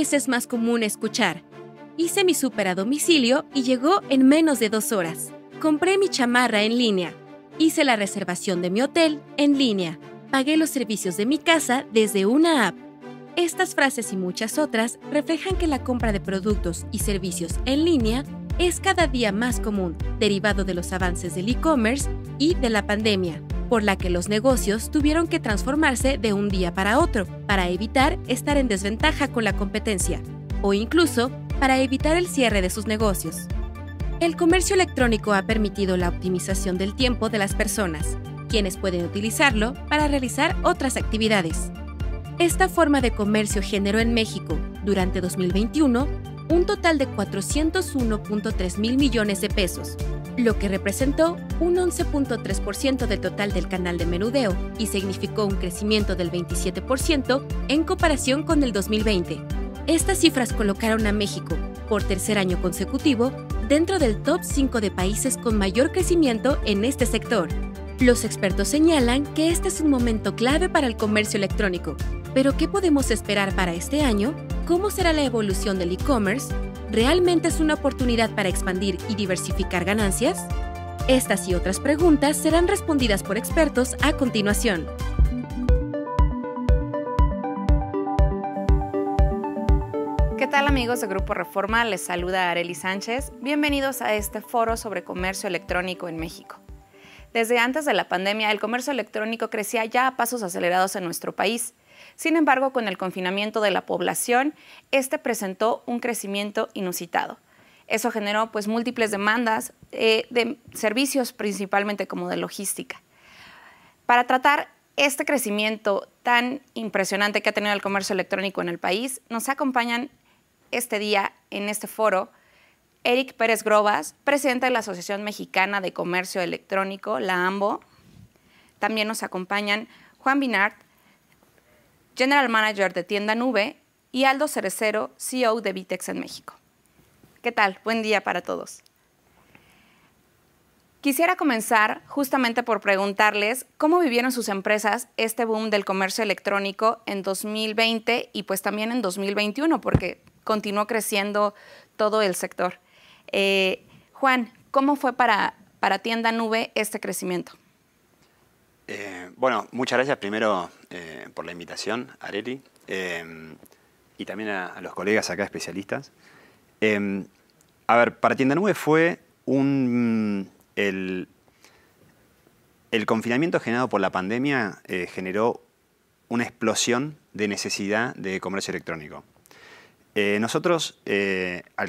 es más común escuchar. Hice mi súper a domicilio y llegó en menos de dos horas. Compré mi chamarra en línea. Hice la reservación de mi hotel en línea. Pagué los servicios de mi casa desde una app. Estas frases y muchas otras reflejan que la compra de productos y servicios en línea es cada día más común, derivado de los avances del e-commerce y de la pandemia por la que los negocios tuvieron que transformarse de un día para otro, para evitar estar en desventaja con la competencia, o incluso para evitar el cierre de sus negocios. El comercio electrónico ha permitido la optimización del tiempo de las personas, quienes pueden utilizarlo para realizar otras actividades. Esta forma de comercio generó en México, durante 2021, un total de 401.3 mil millones de pesos, lo que representó un 11.3% del total del canal de menudeo y significó un crecimiento del 27% en comparación con el 2020. Estas cifras colocaron a México, por tercer año consecutivo, dentro del top 5 de países con mayor crecimiento en este sector. Los expertos señalan que este es un momento clave para el comercio electrónico, pero ¿qué podemos esperar para este año? ¿Cómo será la evolución del e-commerce? ¿realmente es una oportunidad para expandir y diversificar ganancias? Estas y otras preguntas serán respondidas por expertos a continuación. ¿Qué tal amigos de Grupo Reforma? Les saluda Areli Sánchez. Bienvenidos a este foro sobre comercio electrónico en México. Desde antes de la pandemia, el comercio electrónico crecía ya a pasos acelerados en nuestro país. Sin embargo, con el confinamiento de la población, este presentó un crecimiento inusitado. Eso generó pues múltiples demandas eh, de servicios principalmente como de logística. Para tratar este crecimiento tan impresionante que ha tenido el comercio electrónico en el país, nos acompañan este día en este foro Eric Pérez Grobas, presidente de la Asociación Mexicana de Comercio Electrónico, la AMBO. También nos acompañan Juan Binart, General Manager de Tienda Nube, y Aldo Cerecero, CEO de Vitex en México. ¿Qué tal? Buen día para todos. Quisiera comenzar justamente por preguntarles cómo vivieron sus empresas este boom del comercio electrónico en 2020 y pues también en 2021, porque continuó creciendo todo el sector. Eh, Juan, ¿cómo fue para Tienda Nube este crecimiento? Eh, bueno, muchas gracias primero eh, por la invitación, Areli, eh, y también a, los colegas acá especialistas. Em, a ver, para Tienda Nube fue un... El, confinamiento generado por la pandemia generó una explosión de necesidad de comercio electrónico. nosotros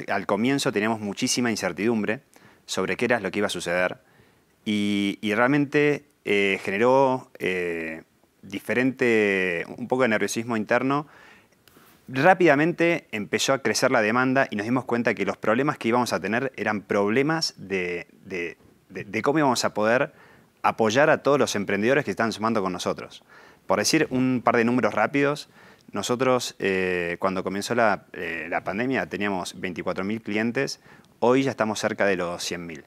al, comienzo teníamos muchísima incertidumbre sobre qué era lo que iba a suceder y realmente eh, generó eh, diferente, un poco de nerviosismo interno. Rápidamente empezó a crecer la demanda y nos dimos cuenta que los problemas que íbamos a tener eran problemas de, de, cómo íbamos a poder apoyar a todos los emprendedores que están sumando con nosotros. Por decir un par de números rápidos, nosotros eh, cuando comenzó la, la pandemia teníamos 24.000 clientes, hoy ya estamos cerca de los 100.000.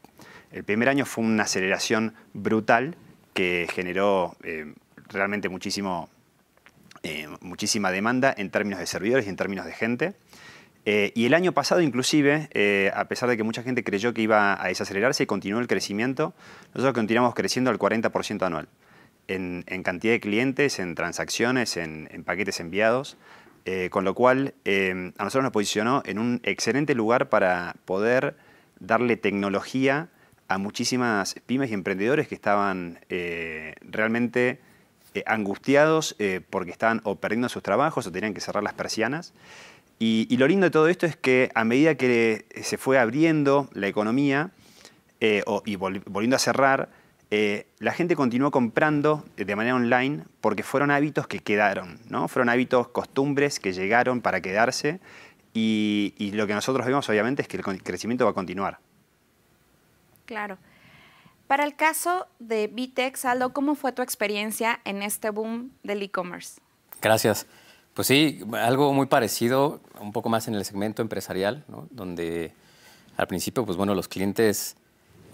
El primer año fue una aceleración brutal que generó eh, realmente muchísimo, eh, muchísima demanda en términos de servidores y en términos de gente. Eh, y el año pasado, inclusive, a pesar de que mucha gente creyó que iba a desacelerarse y continuó el crecimiento, nosotros continuamos creciendo al 40% anual en, cantidad de clientes, en transacciones, en, paquetes enviados, con lo cual a nosotros nos posicionó en un excelente lugar para poder darle tecnología a muchísimas pymes y emprendedores que estaban eh, realmente eh, angustiados eh, porque estaban o perdiendo sus trabajos o tenían que cerrar las persianas. Y, lo lindo de todo esto es que a medida que se fue abriendo la economía y volviendo a cerrar, la gente continuó comprando de manera online porque fueron hábitos que quedaron, ¿no? Fueron hábitos, costumbres que llegaron para quedarse y lo que nosotros vemos obviamente es que el crecimiento va a continuar. Claro. Para el caso de Vitex, Aldo, ¿cómo fue tu experiencia en este boom del e-commerce? Gracias. Pues sí, algo muy parecido, un poco más en el segmento empresarial, ¿no? donde al principio, pues bueno, los clientes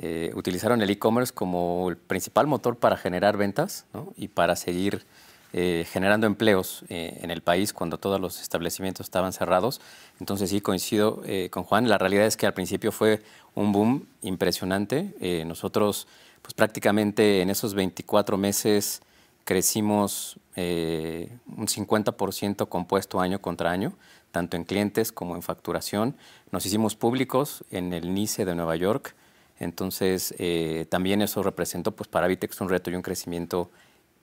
eh, utilizaron el e-commerce como el principal motor para generar ventas ¿no? y para seguir eh, generando empleos eh, en el país cuando todos los establecimientos estaban cerrados. Entonces sí, coincido eh, con Juan, la realidad es que al principio fue un boom impresionante. nosotros pues prácticamente en esos 24 meses crecimos un 50% compuesto año contra año, tanto en clientes como en facturación. Nos hicimos públicos en el NICE de Nueva York, entonces también eso representó pues, para Vitex un reto y un crecimiento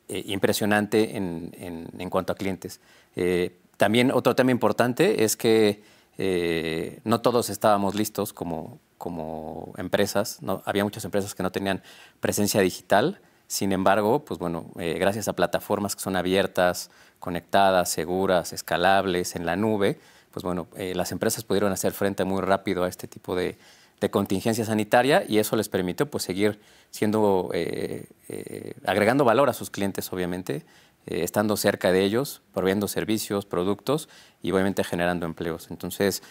eh, impresionante en, en, cuanto a clientes. Eh, también otro tema importante es que eh, no todos estábamos listos como, como empresas. No, había muchas empresas que no tenían presencia digital. Sin embargo, pues bueno, gracias a plataformas que son abiertas, conectadas, seguras, escalables, en la nube, pues bueno, las empresas pudieron hacer frente muy rápido a este tipo de, de contingencia sanitaria y eso les permitió pues, seguir siendo, eh, eh, agregando valor a sus clientes, obviamente, eh, estando cerca de ellos, proveyendo servicios, productos y obviamente generando empleos. Entonces,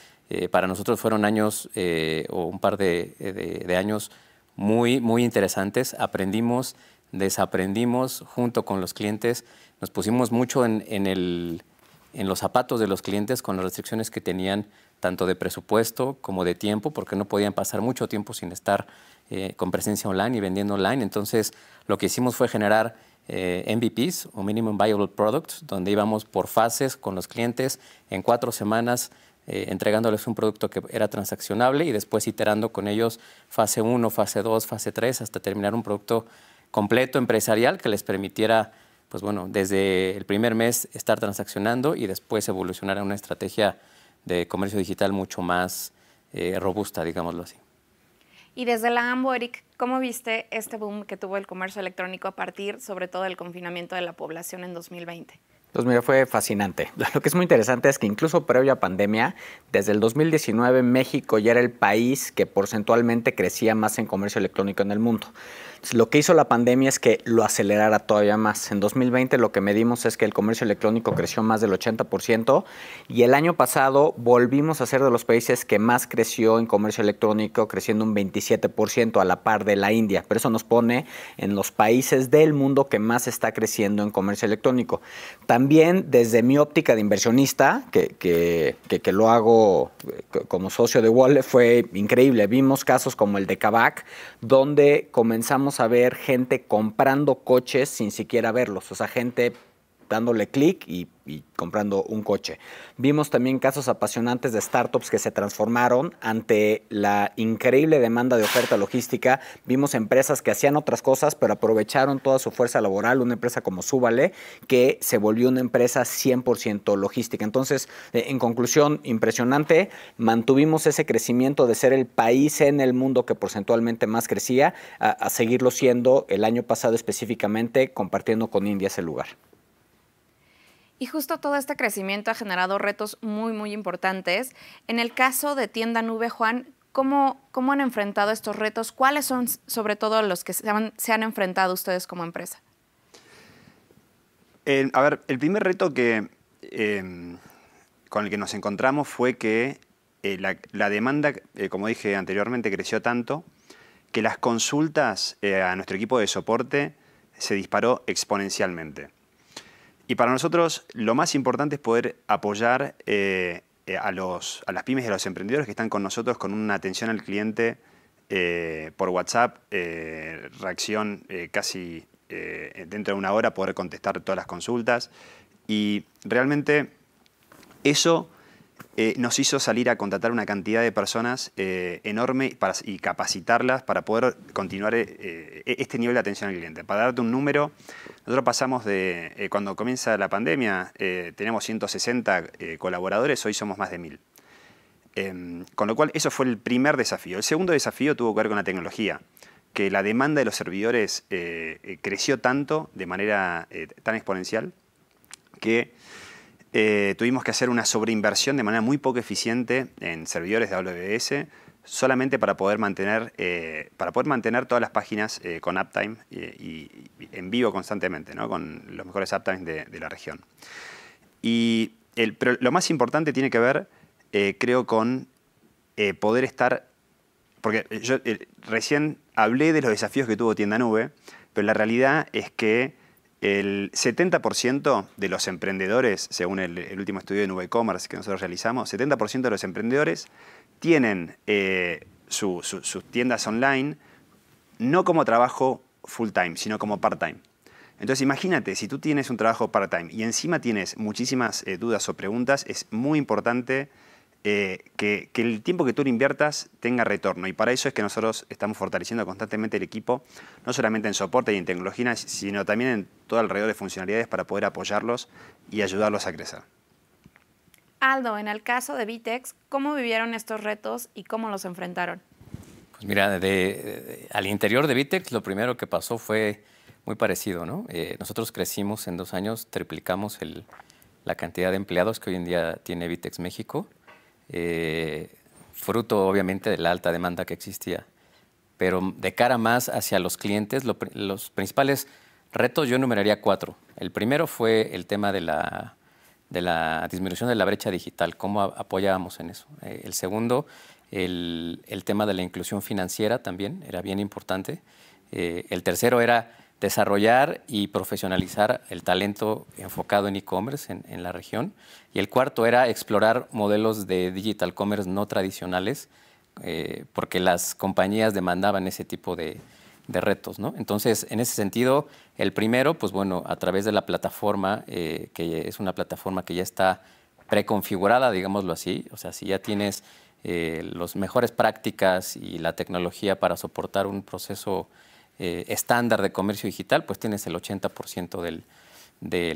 para nosotros fueron años o un par de, de, años muy, muy interesantes. Aprendimos, desaprendimos junto con los clientes, nos pusimos mucho en, en, el, en los zapatos de los clientes con las restricciones que tenían tanto de presupuesto como de tiempo, porque no podían pasar mucho tiempo sin estar eh, con presencia online y vendiendo online. Entonces, lo que hicimos fue generar eh, MVPs o Minimum Viable Products, donde íbamos por fases con los clientes en cuatro semanas. Eh, entregándoles un producto que era transaccionable y después iterando con ellos fase 1, fase 2, fase 3, hasta terminar un producto completo empresarial que les permitiera pues bueno, desde el primer mes estar transaccionando y después evolucionar a una estrategia de comercio digital mucho más eh, robusta, digámoslo así. Y desde la AMBO, Eric, ¿cómo viste este boom que tuvo el comercio electrónico a partir, sobre todo, del confinamiento de la población en 2020? mira, fue fascinante. Lo que es muy interesante es que incluso previa a pandemia, desde el 2019 México ya era el país que porcentualmente crecía más en comercio electrónico en el mundo. lo que hizo la pandemia es que lo acelerara todavía más. En 2020 lo que medimos es que el comercio electrónico creció más del 80% y el año pasado volvimos a ser de los países que más creció en comercio electrónico, creciendo un 27% a la par de la India. Pero eso nos pone en los países del mundo que más está creciendo en comercio electrónico. También también desde mi óptica de inversionista, que, que, que, lo hago eh, como socio de Wallet, fue increíble. Vimos casos como el de Kavak, donde comenzamos a ver gente comprando coches sin siquiera verlos, o sea, gente dándole clic y, comprando un coche. Vimos también casos apasionantes de startups que se transformaron ante la increíble demanda de oferta logística. Vimos empresas que hacían otras cosas, pero aprovecharon toda su fuerza laboral. Una empresa como Súbale, que se volvió una empresa 100% logística. Entonces, eh, en conclusión, impresionante. Mantuvimos ese crecimiento de ser el país en el mundo que porcentualmente más crecía, a seguirlo siendo el año pasado específicamente, compartiendo con India ese lugar. Y justo todo este crecimiento ha generado retos muy, muy importantes. En el caso de Tienda Nube, Juan, ¿cómo, han enfrentado estos retos? ¿Cuáles son sobre todo los que se han, enfrentado ustedes como empresa? a ver, el primer reto que, em, con el que nos encontramos fue que eh, la, demanda, eh, como dije anteriormente, creció tanto que las consultas eh, a nuestro equipo de soporte se disparó exponencialmente. Y para nosotros lo más importante es poder apoyar eh, eh, a, a, las pymes y a los emprendedores que están con nosotros con una atención al cliente eh, por WhatsApp, reacción casi dentro de una hora, poder contestar todas las consultas. Y realmente eso eh, nos hizo salir a contratar una cantidad de personas eh, enorme y capacitarlas para poder continuar eh, e-, este nivel de atención al cliente. Para darte un número, nosotros pasamos de, cuando comienza la pandemia, tenemos 160 colaboradores, hoy somos más de 1000. Em, con lo cual, eso fue el primer desafío. El segundo desafío tuvo que ver con la tecnología que la demanda de los servidores creció tanto de manera tan exponencial que eh, tuvimos que hacer una sobreinversión de manera muy poco eficiente en servidores de AWS solamente para poder mantener, eh, para poder mantener todas las páginas eh, con uptime y, en vivo constantemente, con los mejores uptimes de, la región. Y pero lo más importante tiene que ver, creo, con poder estar, porque yo recién hablé de los desafíos que tuvo Tienda Nube, pero la realidad es que el 70% de los emprendedores, según el, último estudio de Nube Commerce que nosotros realizamos, 70% de los emprendedores tienen eh, sus tiendas online no como trabajo full time, sino como part time. Entonces imagínate, si tú tienes un trabajo part time y encima tienes muchísimas eh, dudas o preguntas, es muy importante eh, que, el tiempo que tú le inviertas tenga retorno. Y para eso es que nosotros estamos fortaleciendo constantemente el equipo, no solamente en soporte y en tecnología, sino también en todo alrededor de funcionalidades para poder apoyarlos y ayudarlos a crecer. Aldo, en el caso de Vitex, ¿cómo vivieron estos retos y cómo los enfrentaron? Pues mira, de, al interior de Vitex lo primero que pasó fue muy parecido, ¿no? Eh, nosotros crecimos en dos años, triplicamos el, la cantidad de empleados que hoy en día tiene Vitex México. Eh, fruto obviamente de la alta demanda que existía. Pero de cara más hacia los clientes, los principales retos yo enumeraría cuatro. El primero fue el tema de la, de la disminución de la brecha digital, cómo apoyábamos en eso. Eh, el segundo, el, tema de la inclusión financiera también, era bien importante. Eh, el tercero era desarrollar y profesionalizar el talento enfocado en e-commerce en, la región. Y el cuarto era explorar modelos de digital commerce no tradicionales, eh, porque las compañías demandaban ese tipo de, retos. Entonces, en ese sentido, el primero, pues bueno, a través de la plataforma, eh, que es una plataforma que ya está preconfigurada, digámoslo así, o sea, si ya tienes eh, las mejores prácticas y la tecnología para soportar un proceso eh, estándar de comercio digital, pues tienes el 80% del,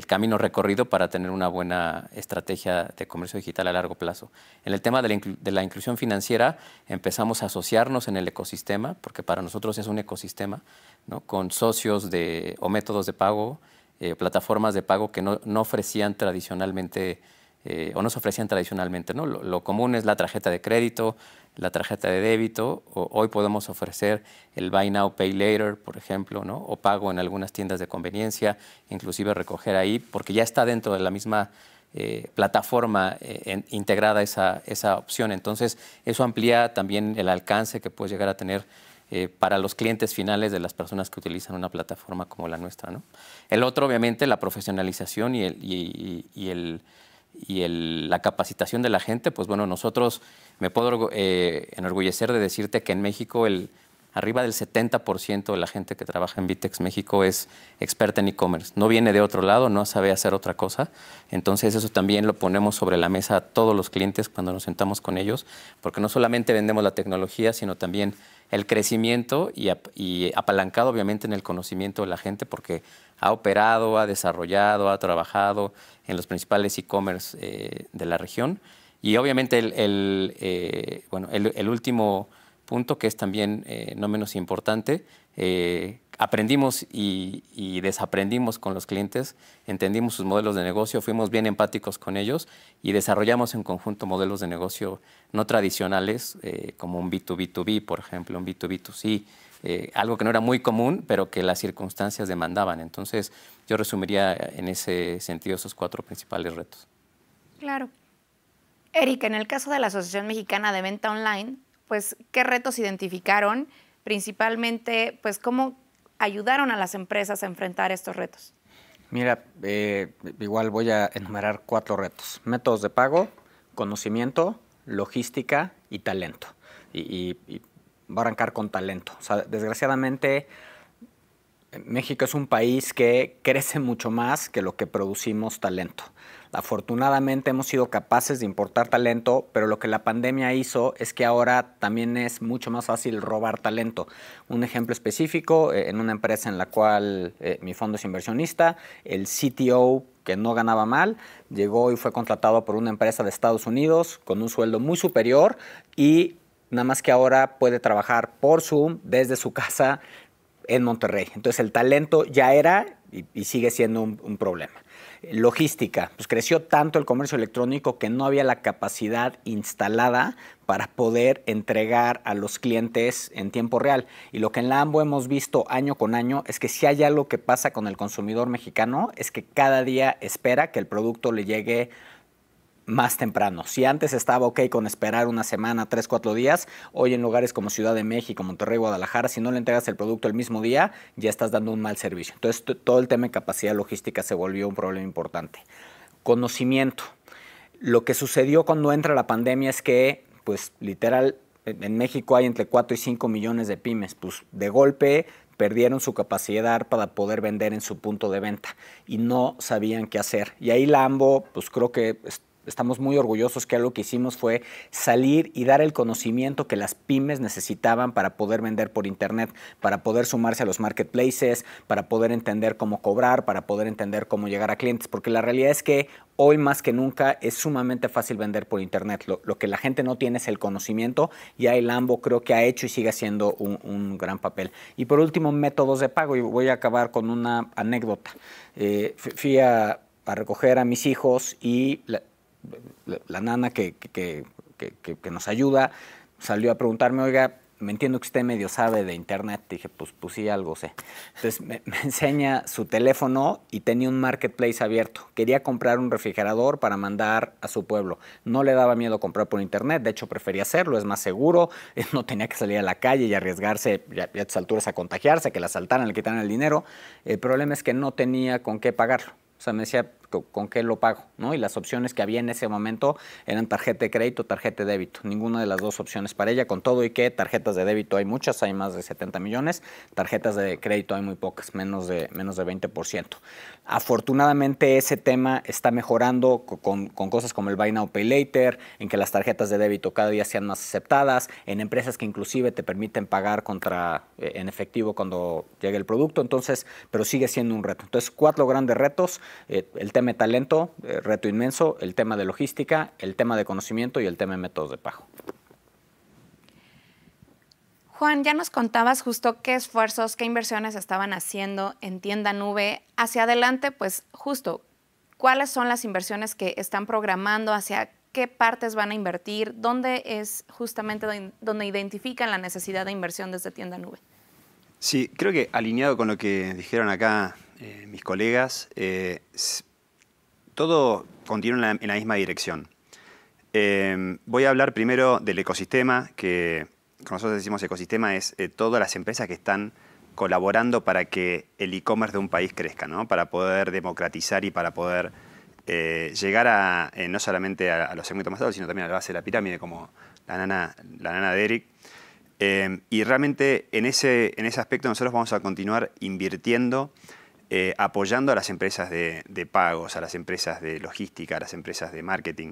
camino recorrido para tener una buena estrategia de comercio digital a largo plazo. En el tema de la, inclusión financiera, empezamos a asociarnos en el ecosistema, porque para nosotros es un ecosistema, con socios de, o métodos de pago, eh, plataformas de pago que no, no ofrecían tradicionalmente eh, o nos ofrecían tradicionalmente. ¿no? Lo, común es la tarjeta de crédito, la tarjeta de débito, hoy podemos ofrecer el Buy Now, Pay Later, por ejemplo, ¿no? o pago en algunas tiendas de conveniencia, inclusive recoger ahí, porque ya está dentro de la misma eh, plataforma eh, integrada esa, opción. Entonces, eso amplía también el alcance que puedes llegar a tener para los clientes finales de las personas que utilizan una plataforma como la nuestra. ¿no? El otro, obviamente, la profesionalización y el, y el y la capacitación de la gente, pues bueno, nosotros me puedo eh, enorgullecer de decirte que en México el Arriba del 70% de la gente que trabaja en Vitex México es experta en e-commerce. No viene de otro lado, no sabe hacer otra cosa. Entonces eso también lo ponemos sobre la mesa a todos los clientes cuando nos sentamos con ellos, porque no solamente vendemos la tecnología, sino también el crecimiento y, apalancado obviamente en el conocimiento de la gente, porque ha operado, ha desarrollado, ha trabajado en los principales e-commerce eh, de la región. Y obviamente el, eh, bueno, el último punto que es también eh, no menos importante. Eh, aprendimos y, desaprendimos con los clientes, entendimos sus modelos de negocio, fuimos bien empáticos con ellos y desarrollamos en conjunto modelos de negocio no tradicionales, eh, como un B2B2B, por ejemplo, un B2B2C, algo que no era muy común, pero que las circunstancias demandaban. Entonces, yo resumiría en ese sentido esos cuatro principales retos. Claro. Erika, en el caso de la Asociación Mexicana de Venta Online, pues, ¿qué retos identificaron? Principalmente, pues, ¿cómo ayudaron a las empresas a enfrentar estos retos? Mira, eh, igual voy a enumerar cuatro retos. Métodos de pago, conocimiento, logística y talento. Y, va a arrancar con talento. O sea, desgraciadamente, México es un país que crece mucho más que lo que producimos talento. Afortunadamente hemos sido capaces de importar talento, pero lo que la pandemia hizo es que ahora también es mucho más fácil robar talento. Un ejemplo específico, eh, en una empresa en la cual eh, mi fondo es inversionista, el CTO que no ganaba mal, llegó y fue contratado por una empresa de Estados Unidos con un sueldo muy superior y nada más que ahora puede trabajar por Zoom desde su casa en Monterrey. Entonces el talento ya era y, sigue siendo un problema. Logística, pues creció tanto el comercio electrónico que no había la capacidad instalada para poder entregar a los clientes en tiempo real. Y lo que en la AMBO hemos visto año con año es que si hay algo que pasa con el consumidor mexicano, es que cada día espera que el producto le llegue más temprano. Si antes estaba ok con esperar una semana, tres, cuatro días, hoy en lugares como Ciudad de México, Monterrey, Guadalajara, si no le entregas el producto el mismo día, ya estás dando un mal servicio. Entonces todo el tema de capacidad logística se volvió un problema importante. Conocimiento. Lo que sucedió cuando entra la pandemia es que, pues literal, en México hay entre 4 y 5 millones de pymes. Pues de golpe perdieron su capacidad para poder vender en su punto de venta y no sabían qué hacer. Y ahí Lambo, pues creo que estamos muy orgullosos que algo que hicimos fue salir y dar el conocimiento que las pymes necesitaban para poder vender por Internet, para poder sumarse a los marketplaces, para poder entender cómo cobrar, para poder entender cómo llegar a clientes, porque la realidad es que hoy más que nunca es sumamente fácil vender por Internet. Lo, que la gente no tiene es el conocimiento y ahí Lambo creo que ha hecho y sigue haciendo un, gran papel. Y por último, métodos de pago. Y voy a acabar con una anécdota. Eh, fui a, recoger a mis hijos y la nana que, que, nos ayuda salió a preguntarme, oiga, me entiendo que usted medio sabe de internet. Dije, pues, pues sí, algo sé. Entonces me, enseña su teléfono y tenía un marketplace abierto. Quería comprar un refrigerador para mandar a su pueblo. No le daba miedo comprar por internet, de hecho prefería hacerlo, es más seguro, no tenía que salir a la calle y arriesgarse ya, a estas alturas a contagiarse, que la asaltaran, le quitaran el dinero. El problema es que no tenía con qué pagarlo. O sea, me decía, con qué lo pago, ¿no? Y las opciones que había en ese momento eran tarjeta de crédito, tarjeta de débito. Ninguna de las dos opciones para ella, con todo y que tarjetas de débito hay muchas, hay más de 70 millones, tarjetas de crédito hay muy pocas, menos de, menos de 20%. Afortunadamente ese tema está mejorando con, cosas como el Buy Now Pay Later, en que las tarjetas de débito cada día sean más aceptadas, en empresas que inclusive te permiten pagar contra, eh, en efectivo cuando llegue el producto, entonces, pero sigue siendo un reto. Entonces, cuatro grandes retos, eh, el tema tema de talento, eh, reto inmenso, el tema de logística, el tema de conocimiento y el tema de métodos de pago. Juan, ya nos contabas justo qué esfuerzos, qué inversiones estaban haciendo en tienda nube. Hacia adelante, pues justo, ¿cuáles son las inversiones que están programando? ¿Hacia qué partes van a invertir? ¿Dónde es justamente donde identifican la necesidad de inversión desde tienda nube? Sí, creo que alineado con lo que dijeron acá eh, mis colegas, eh, todo continúa en la, misma dirección. Em, voy a hablar primero del ecosistema, que nosotros decimos ecosistema es eh, todas las empresas que están colaborando para que el e-commerce de un país crezca, ¿no? para poder democratizar y para poder eh, llegar a, eh, no solamente a, los segmentos más altos, sino también a la base de la pirámide, como la nana, la nana de Eric. Em, y realmente en ese, en ese aspecto nosotros vamos a continuar invirtiendo eh, apoyando a las empresas de, pagos, a las empresas de logística, a las empresas de marketing.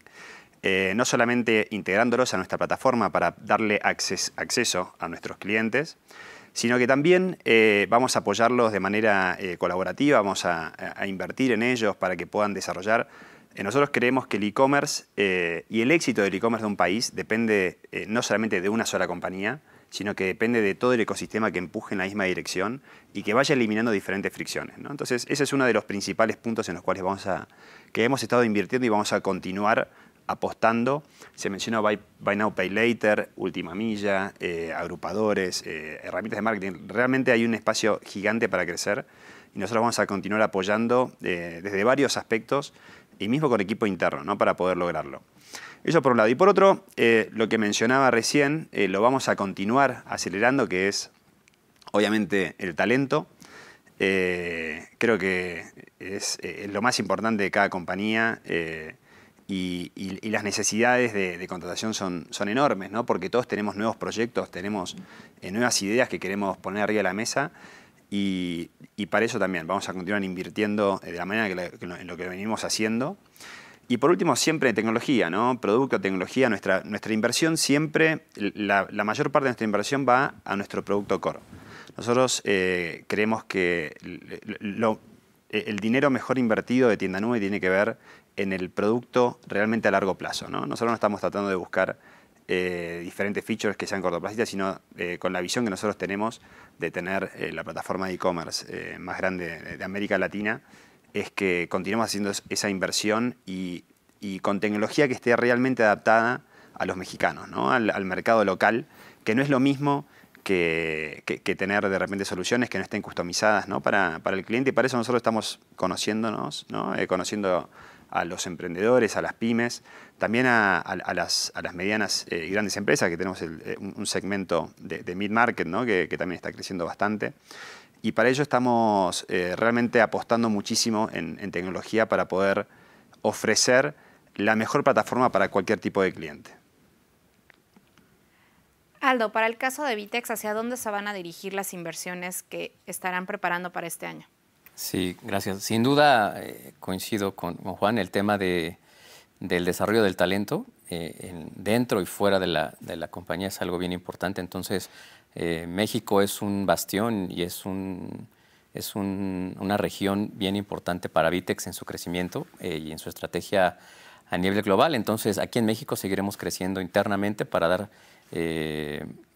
Eh, no solamente integrándolos a nuestra plataforma para darle acceso a nuestros clientes, sino que también eh, vamos a apoyarlos de manera colaborativa, vamos a, a, invertir en ellos para que puedan desarrollar. nosotros creemos que el e-commerce y el éxito del e-commerce de un país depende no solamente de una sola compañía, sino que depende de todo el ecosistema que empuje en la misma dirección y que vaya eliminando diferentes fricciones. Entonces, ese es uno de los principales puntos en los cuales vamos a, que hemos estado invirtiendo y vamos a continuar apostando. Se mencionó Buy, Now, Pay Later, Última Milla, eh, agrupadores, eh, herramientas de marketing. Realmente hay un espacio gigante para crecer y nosotros vamos a continuar apoyando eh, desde varios aspectos y mismo con equipo interno, ¿no? Para poder lograrlo. Eso por un lado. Y por otro, eh, lo que mencionaba recién, eh, lo vamos a continuar acelerando, que es obviamente el talento. Eh, creo que es, lo más importante de cada compañía y, las necesidades de, contratación son, son, enormes, ¿no? porque todos tenemos nuevos proyectos, tenemos nuevas ideas que queremos poner arriba de la mesa y, para eso también vamos a continuar invirtiendo eh, de la manera en lo que venimos haciendo. Y por último, siempre en tecnología, ¿no? Producto, tecnología, nuestra, nuestra inversión siempre, la, mayor parte de nuestra inversión va a nuestro producto core. Nosotros eh, creemos que eh, el dinero mejor invertido de Tienda Nube tiene que ver en el producto realmente a largo plazo, ¿no? Nosotros no estamos tratando de buscar eh, diferentes features que sean cortoplacistas, sino eh, con la visión que nosotros tenemos de tener eh, la plataforma de e-commerce más grande de América Latina, es que continuemos haciendo esa inversión y, con tecnología que esté realmente adaptada a los mexicanos, al, mercado local, que no es lo mismo que, tener de repente soluciones que no estén customizadas Para, el cliente. Y para eso nosotros estamos conociéndonos, conociendo a los emprendedores, a las pymes, también a, las, medianas eh, y grandes empresas, que tenemos eh, un, segmento de, mid-market ¿no? que, también está creciendo bastante. Y para ello estamos eh, realmente apostando muchísimo en, en tecnología para poder ofrecer la mejor plataforma para cualquier tipo de cliente. Aldo, para el caso de Vitex, ¿hacia dónde se van a dirigir las inversiones que estarán preparando para este año? Sí, gracias. Sin duda eh, coincido con, Juan el tema del desarrollo del talento eh, dentro y fuera de la, compañía es algo bien importante. Entonces, eh, México es un bastión y es es una región bien importante para Vitex en su crecimiento y en su estrategia a nivel global. Entonces, aquí en México seguiremos creciendo internamente para dar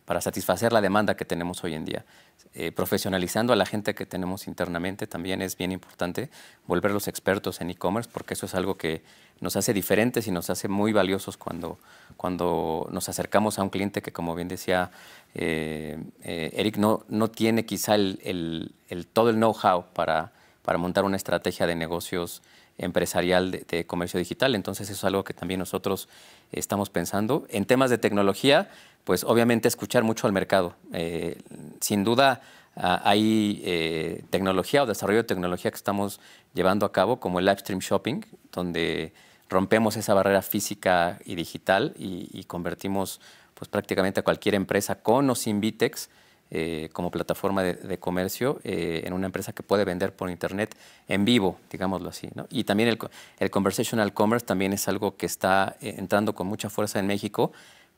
para satisfacer la demanda que tenemos hoy en día. Eh, profesionalizando a la gente que tenemos internamente también es bien importante, volverlos expertos en e-commerce, porque eso es algo que nos hace diferentes y nos hace muy valiosos cuando, cuando nos acercamos a un cliente que, como bien decía eh, eh, Eric, no, no tiene quizá el, el, todo el know-how para, para montar una estrategia de negocios empresarial de, de comercio digital. Entonces eso es algo que también nosotros estamos pensando. En temas de tecnología, pues obviamente escuchar mucho al mercado. Eh, sin duda ah, hay eh, tecnología o desarrollo de tecnología que estamos llevando a cabo, como el live stream shopping, donde rompemos esa barrera física y digital y, convertimos pues, prácticamente a cualquier empresa con o sin Vitex eh, como plataforma de, comercio en una empresa que puede vender por Internet en vivo, digámoslo así. Y también el conversational commerce también es algo que está entrando con mucha fuerza en México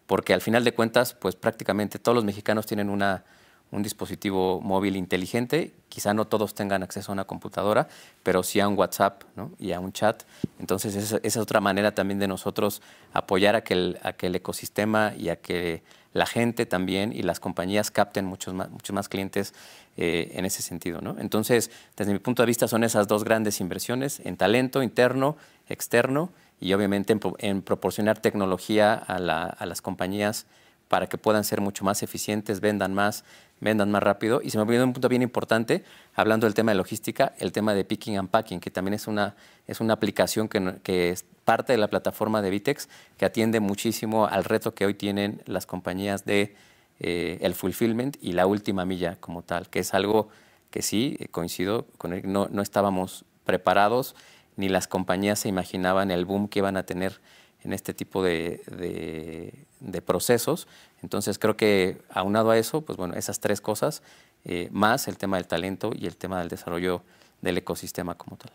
porque al final de cuentas, pues prácticamente todos los mexicanos tienen una, un dispositivo móvil inteligente. Quizá no todos tengan acceso a una computadora, pero sí a un WhatsApp y a un chat. Entonces, esa, es otra manera también de nosotros apoyar a que, el, ecosistema y a que la gente también y las compañías capten muchos más, muchos más clientes eh, en ese sentido. Entonces, desde mi punto de vista, son esas dos grandes inversiones en talento interno, externo y obviamente en, proporcionar tecnología a, las compañías para que puedan ser mucho más eficientes, vendan más, vendan más rápido. Y se me viene un punto bien importante, hablando del tema de logística, el tema de picking and packing, que también es una, es una aplicación que, es parte de la plataforma de Vitex, que atiende muchísimo al reto que hoy tienen las compañías de eh, el fulfillment y la última milla como tal, que es algo que sí, eh, coincido con él, no, no estábamos preparados ni las compañías se imaginaban el boom que iban a tener en este tipo de, procesos. Entonces creo que aunado a eso, pues bueno, esas tres cosas, eh, más el tema del talento y el tema del desarrollo del ecosistema como tal.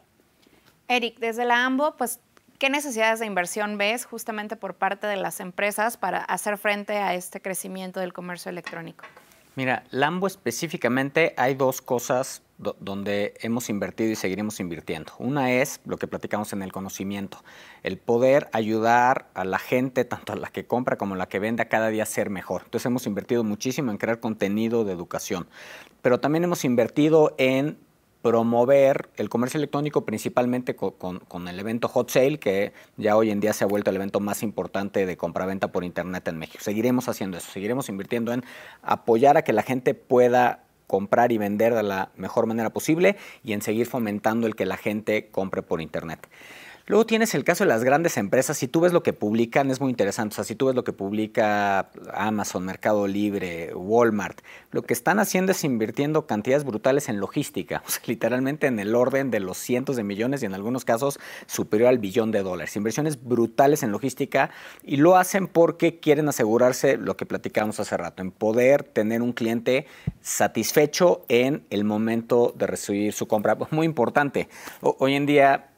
Eric, desde la AMBO, pues, ¿qué necesidades de inversión ves justamente por parte de las empresas para hacer frente a este crecimiento del comercio electrónico? Mira, la AMBO específicamente hay dos cosas donde hemos invertido y seguiremos invirtiendo. Una es lo que platicamos en el conocimiento, el poder ayudar a la gente, tanto a la que compra como a la que vende, a cada día ser mejor. Entonces hemos invertido muchísimo en crear contenido de educación, pero también hemos invertido en promover el comercio electrónico principalmente con, el evento Hot Sale, que ya hoy en día se ha vuelto el evento más importante de compraventa por Internet en México. Seguiremos haciendo eso, seguiremos invirtiendo en apoyar a que la gente pueda comprar y vender de la mejor manera posible y en seguir fomentando el que la gente compre por Internet. Luego tienes el caso de las grandes empresas. Si tú ves lo que publican, es muy interesante. O sea, si tú ves lo que publica Amazon, Mercado Libre, Walmart, lo que están haciendo es invirtiendo cantidades brutales en logística. literalmente en el orden de los cientos de millones y en algunos casos superior al billón de dólares. Inversiones brutales en logística y lo hacen porque quieren asegurarse lo que platicamos hace rato, en poder tener un cliente satisfecho en el momento de recibir su compra. Muy importante. hoy en día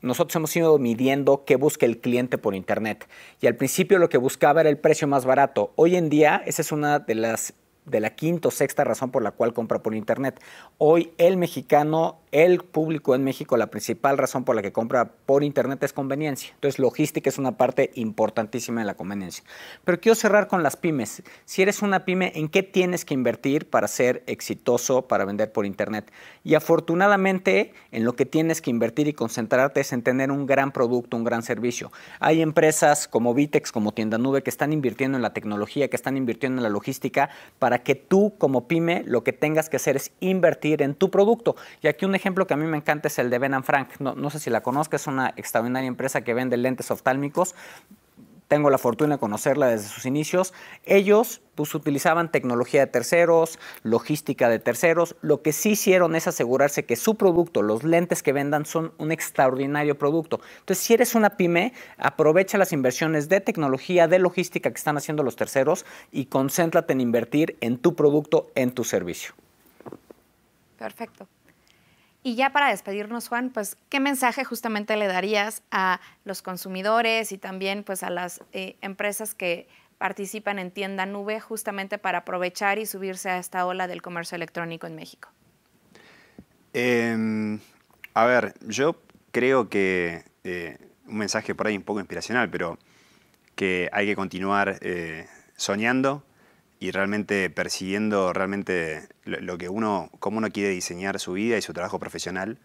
nosotros hemos ido midiendo qué busca el cliente por Internet. Y al principio lo que buscaba era el precio más barato. Hoy en día esa es una de las de la quinta o sexta razón por la cual compra por Internet. Hoy el mexicano el público en México, la principal razón por la que compra por Internet es conveniencia. Entonces, logística es una parte importantísima de la conveniencia. Pero quiero cerrar con las pymes. Si eres una pyme, ¿en qué tienes que invertir para ser exitoso, para vender por Internet? Y afortunadamente, en lo que tienes que invertir y concentrarte es en tener un gran producto, un gran servicio. Hay empresas como Vitex, como Tienda Nube, que están invirtiendo en la tecnología, que están invirtiendo en la logística, para que tú como pyme lo que tengas que hacer es invertir en tu producto. Y aquí un ejemplo que a mí me encanta es el de Ben Frank. No, no sé si la conozcas, es una extraordinaria empresa que vende lentes oftálmicos tengo la fortuna de conocerla desde sus inicios, ellos pues utilizaban tecnología de terceros, logística de terceros, lo que sí hicieron es asegurarse que su producto, los lentes que vendan son un extraordinario producto. Entonces, si eres una pyme, aprovecha las inversiones de tecnología, de logística que están haciendo los terceros y concéntrate en invertir en tu producto, en tu servicio. Perfecto. Y ya para despedirnos, Juan, pues, ¿qué mensaje justamente le darías a los consumidores y también pues a las eh, empresas que participan en Tienda Nube justamente para aprovechar y subirse a esta ola del comercio electrónico en México? Em, a ver, yo creo que eh, un mensaje por ahí un poco inspiracional, pero que hay que continuar eh, soñando, y realmente persiguiendo realmente lo, que uno, cómo uno quiere diseñar su vida y su trabajo profesional.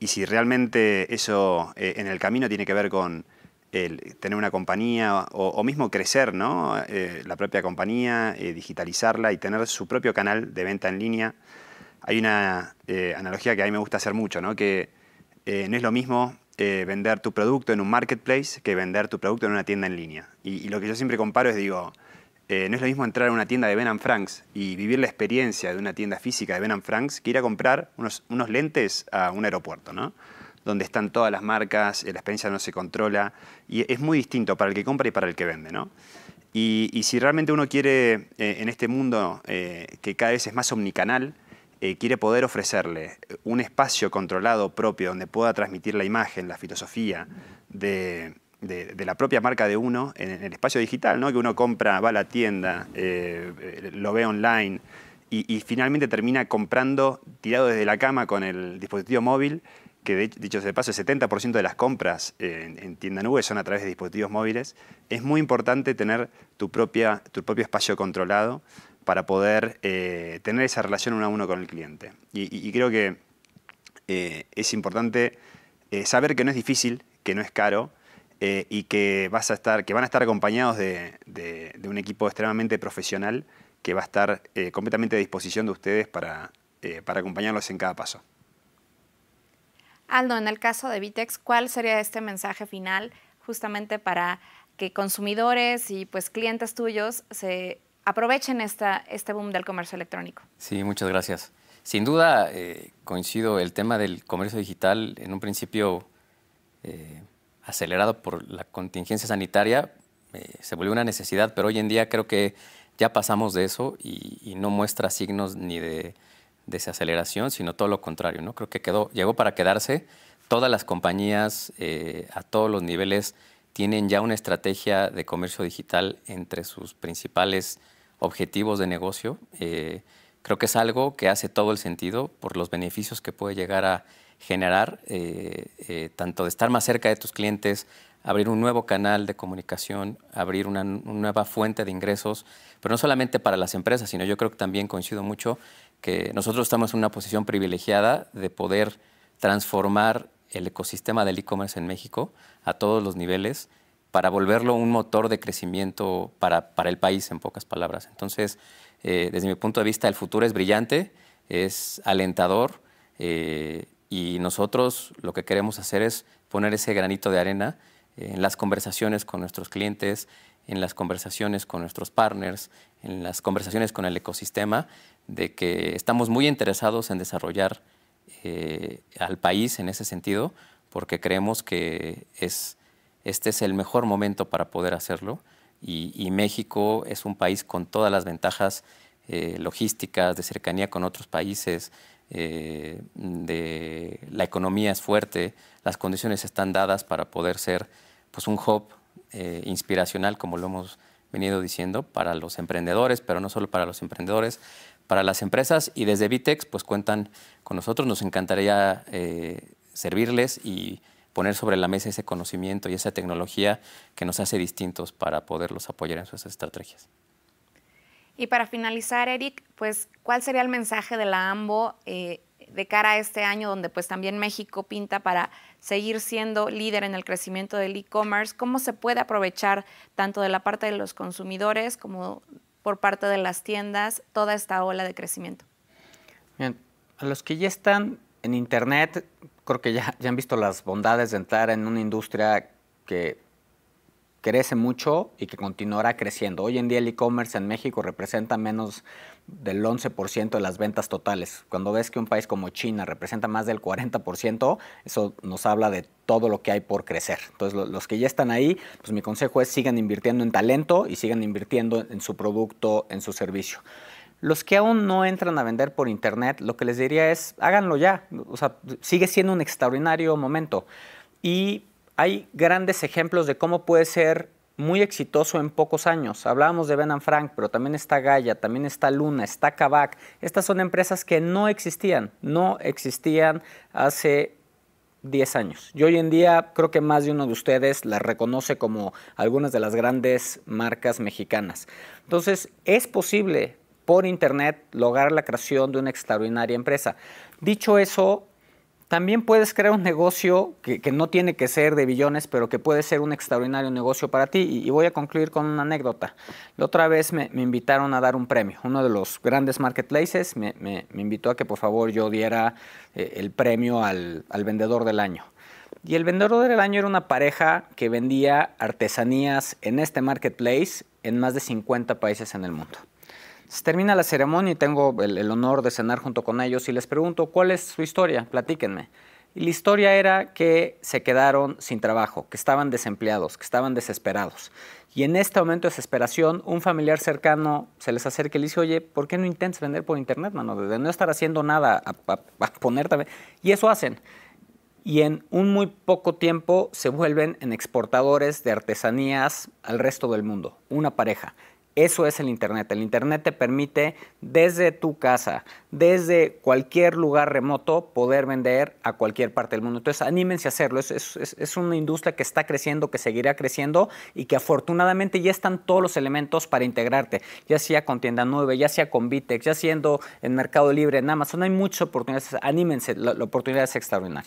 Y si realmente eso eh, en el camino tiene que ver con el tener una compañía o, mismo crecer ¿no? Eh, la propia compañía, eh, digitalizarla y tener su propio canal de venta en línea. Hay una analogía que a mí me gusta hacer mucho, ¿no? que no es lo mismo vender tu producto en un marketplace que vender tu producto en una tienda en línea. y lo que yo siempre comparo es, digo, eh, no es lo mismo entrar a una tienda de Ben Franks y vivir la experiencia de una tienda física de Ben Franks que ir a comprar unos, unos lentes a un aeropuerto, ¿no? donde están todas las marcas, eh, la experiencia no se controla, y es muy distinto para el que compra y para el que vende. ¿no? Y, si realmente uno quiere, eh, en este mundo que cada vez es más omnicanal, quiere poder ofrecerle un espacio controlado propio donde pueda transmitir la imagen, la filosofía de, de, la propia marca de uno en, el espacio digital, ¿no? que uno compra, va a la tienda, eh, eh, lo ve online y, finalmente termina comprando tirado desde la cama con el dispositivo móvil, que de, dicho sea de paso, el 70% de las compras en, tienda nube son a través de dispositivos móviles. Es muy importante tener tu, propia, tu propio espacio controlado para poder eh, tener esa relación uno a uno con el cliente. Y, creo que es importante saber que no es difícil, que no es caro, eh, y que, vas a estar, que van a estar acompañados de, un equipo extremadamente profesional que va a estar eh, completamente a disposición de ustedes para, eh, para acompañarlos en cada paso. Aldo, en el caso de Vitex, ¿cuál sería este mensaje final justamente para que consumidores y pues clientes tuyos se aprovechen esta, este boom del comercio electrónico? Sí, muchas gracias. Sin duda, coincido, el tema del comercio digital en un principio acelerado por la contingencia sanitaria, eh, se volvió una necesidad, pero hoy en día creo que ya pasamos de eso y, no muestra signos ni de desaceleración, sino todo lo contrario, ¿no? Creo que quedó, llegó para quedarse. Todas las compañías eh, a todos los niveles tienen ya una estrategia de comercio digital entre sus principales objetivos de negocio. Eh, creo que es algo que hace todo el sentido por los beneficios que puede llegar a generar, eh, eh, tanto de estar más cerca de tus clientes, abrir un nuevo canal de comunicación, abrir una, nueva fuente de ingresos, pero no solamente para las empresas, sino yo creo que también coincido mucho que nosotros estamos en una posición privilegiada de poder transformar el ecosistema del e-commerce en México a todos los niveles para volverlo un motor de crecimiento para, para el país, en pocas palabras. Entonces, eh, desde mi punto de vista, el futuro es brillante, es alentador. Y nosotros lo que queremos hacer es poner ese granito de arena en las conversaciones con nuestros clientes, en las conversaciones con nuestros partners, en las conversaciones con el ecosistema, de que estamos muy interesados en desarrollar eh, al país en ese sentido, porque creemos que es, este es el mejor momento para poder hacerlo. Y, México es un país con todas las ventajas eh, logísticas, de cercanía con otros países, eh, de la economía es fuerte, las condiciones están dadas para poder ser pues, un hub eh, inspiracional, como lo hemos venido diciendo, para los emprendedores, pero no solo para los emprendedores, para las empresas y desde Vitex pues cuentan con nosotros, nos encantaría eh, servirles y poner sobre la mesa ese conocimiento y esa tecnología que nos hace distintos para poderlos apoyar en sus estrategias. Y para finalizar, Eric, pues, ¿cuál sería el mensaje de la AMBO eh, de cara a este año donde pues también México pinta para seguir siendo líder en el crecimiento del e-commerce? ¿Cómo se puede aprovechar tanto de la parte de los consumidores como por parte de las tiendas toda esta ola de crecimiento? Bien, a los que ya están en Internet, creo que ya, ya han visto las bondades de entrar en una industria que crece mucho y que continuará creciendo. Hoy en día el e-commerce en México representa menos del 11% de las ventas totales. Cuando ves que un país como China representa más del 40%, eso nos habla de todo lo que hay por crecer. Entonces, los que ya están ahí, pues mi consejo es sigan invirtiendo en talento y sigan invirtiendo en su producto, en su servicio. Los que aún no entran a vender por internet, lo que les diría es háganlo ya. O sea, sigue siendo un extraordinario momento. Y hay grandes ejemplos de cómo puede ser muy exitoso en pocos años. Hablábamos de Ben Frank, pero también está Gaia, también está Luna, está Cabac. Estas son empresas que no existían, no existían hace 10 años. Y hoy en día creo que más de uno de ustedes las reconoce como algunas de las grandes marcas mexicanas. Entonces, es posible por Internet lograr la creación de una extraordinaria empresa. Dicho eso, también puedes crear un negocio que, no tiene que ser de billones, pero que puede ser un extraordinario negocio para ti. Y, voy a concluir con una anécdota. La otra vez me, invitaron a dar un premio. Uno de los grandes marketplaces me, invitó a que por favor yo diera eh, el premio al vendedor del año. Y el vendedor del año era una pareja que vendía artesanías en este marketplace en más de 50 países en el mundo. Se termina la ceremonia y tengo el, honor de cenar junto con ellos y les pregunto, ¿cuál es su historia? Platíquenme. Y la historia era que se quedaron sin trabajo, que estaban desempleados, que estaban desesperados. Y en este momento de desesperación, un familiar cercano se les acerca y le dice, oye, ¿por qué no intentas vender por internet, mano? De no estar haciendo nada, a, poner también. Y eso hacen y en un muy poco tiempo se vuelven en exportadores de artesanías al resto del mundo, una pareja. Eso es el Internet. El Internet te permite desde tu casa, desde cualquier lugar remoto, poder vender a cualquier parte del mundo. Entonces, anímense a hacerlo. Es, una industria que está creciendo, que seguirá creciendo y que afortunadamente ya están todos los elementos para integrarte, ya sea con Tienda 9, ya sea con Vitex, ya siendo en Mercado Libre, en Amazon. Hay muchas oportunidades. Anímense, la oportunidad es extraordinaria.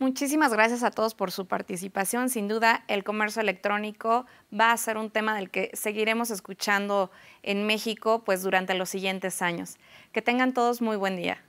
Muchísimas gracias a todos por su participación. Sin duda, el comercio electrónico va a ser un tema del que seguiremos escuchando en México pues, durante los siguientes años. Que tengan todos muy buen día.